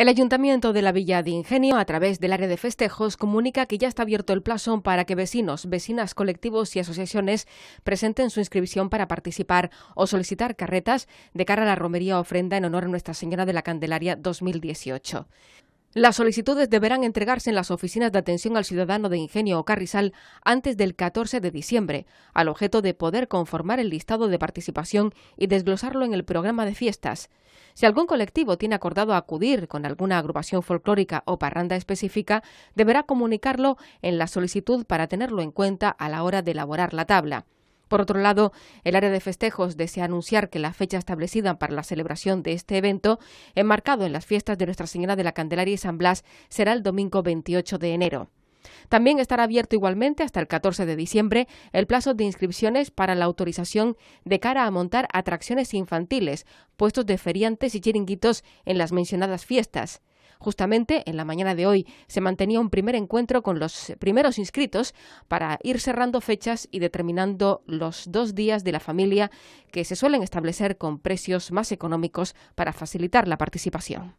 El Ayuntamiento de la Villa de Ingenio, a través del área de festejos, comunica que ya está abierto el plazo para que vecinos, vecinas, colectivos y asociaciones presenten su inscripción para participar o solicitar carretas de cara a la romería ofrenda en honor a Nuestra Señora de la Candelaria 2018. Las solicitudes deberán entregarse en las oficinas de atención al ciudadano de Ingenio o Carrizal antes del 14 de diciembre, al objeto de poder conformar el listado de participación y desglosarlo en el programa de fiestas. Si algún colectivo tiene acordado acudir con alguna agrupación folclórica o parranda específica, deberá comunicarlo en la solicitud para tenerlo en cuenta a la hora de elaborar la tabla. Por otro lado, el área de festejos desea anunciar que la fecha establecida para la celebración de este evento, enmarcado en las fiestas de Nuestra Señora de la Candelaria y San Blas, será el domingo 28 de enero. También estará abierto igualmente hasta el 14 de diciembre el plazo de inscripciones para la autorización de cara a montar atracciones infantiles, puestos de feriantes y chiringuitos en las mencionadas fiestas. Justamente en la mañana de hoy se mantenía un primer encuentro con los primeros inscritos para ir cerrando fechas y determinando los dos días de la familia que se suelen establecer con precios más económicos para facilitar la participación.